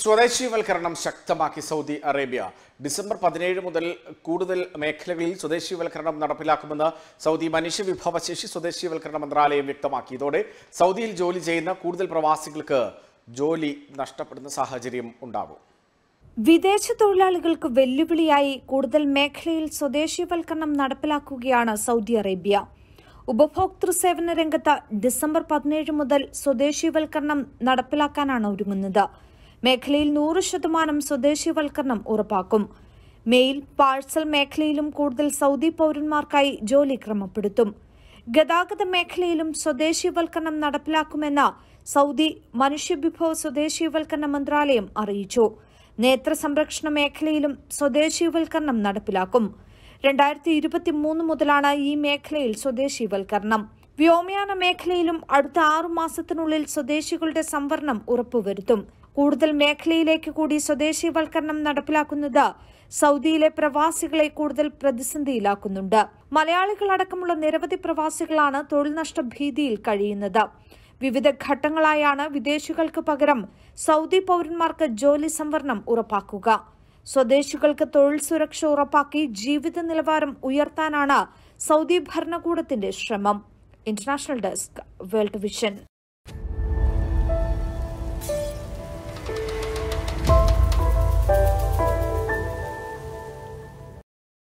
സ്വദേശീവൽക്കരണം ശക്തമാക്കി Saudi Arabia December പതിനേഴ് മുതൽ കൂടുതൽ മേഖലകളിൽ സ്വദേശീവൽക്കരണം നടപ്പിലാക്കുമെന്ന് സൗദി മനുഷ്യ വിഭവശേഷി സ്വദേശീവൽക്കരണ മന്ത്രാലയം വ്യക്തമാക്കി ഇതോടെ സൗദിയിൽ ജോലി ചെയ്യുന്ന കൂടുതൽ പ്രവാസികൾക്ക് ജോലി നഷ്ടപ്പെടുന്ന സാഹചര്യം ഉണ്ടാകും വിദേശ തൊഴിലാളികൾക്ക് വെല്ലുവിളിയായി കൂടുതൽ മേഖലയിൽ സ്വദേശീവൽക്കരണം നടപ്പിലാക്കുകയാണ് സൗദി അറേബ്യ ഉപഭോക്തൃ സേവന രംഗത്ത് ഡിസംബർ പതിനേഴ് മുതൽ സ്വദേശീവൽക്കരണം നടപ്പിലാക്കാനാണ് ഒരുങ്ങുന്നത് മേഖലയിൽ നൂറ് ശതമാനം സ്വദേശിവൽക്കരണം ഉറപ്പാക്കും മെയിൽ പാഴ്സൽ മേഖലയിലും കൂടുതൽ സൗദി പൌരന്മാർക്കായി ജോലി ക്രമപ്പെടുത്തും ഗതാഗത മേഖലയിലും സ്വദേശിവൽക്കരണം നടപ്പിലാക്കുമെന്ന് സൗദി മനുഷ്യവിഭവ സ്വദേശിവൽക്കരണ മന്ത്രാലയം അറിയിച്ചു നേത്ര സംരക്ഷണ മേഖലയിലും സ്വദേശിവൽക്കരണം നടപ്പിലാക്കും രണ്ടായിരത്തി ഇരുപത്തി മൂന്ന് മുതലാണ് ഈ മേഖലയിൽ സ്വദേശിവൽക്കരണം വ്യോമയാന മേഖലയിലും അടുത്ത ആറുമാസത്തിനുള്ളിൽ മാസത്തിനുള്ളിൽ സ്വദേശികളുടെ സംവരണം ഉറപ്പുവരുത്തും കൂടുതൽ മേഖലയിലേക്ക് കൂടി സ്വദേശീവൽക്കരണം നടപ്പിലാക്കുന്നത് സൗദിയിലെ പ്രവാസികളെ കൂടുതൽ പ്രതിസന്ധിയിലാക്കുന്നുണ്ട് മലയാളികളടക്കമുള്ള നിരവധി പ്രവാസികളാണ് തൊഴിൽ നഷ്ട ഭീതിയിൽ കഴിയുന്നത് വിവിധ ഘട്ടങ്ങളായാണ് വിദേശികൾക്ക് പകരം സൗദി പൌരന്മാർക്ക് ജോലി സംവരണം ഉറപ്പാക്കുക സ്വദേശികൾക്ക് തൊഴിൽ സുരക്ഷ ഉറപ്പാക്കി ജീവിത നിലവാരം ഉയർത്താനാണ് സൗദി ഭരണകൂടത്തിന്റെ ശ്രമം ഇന്റർനാഷണൽ ഡെസ്ക് വേൾഡ് വിഷൻ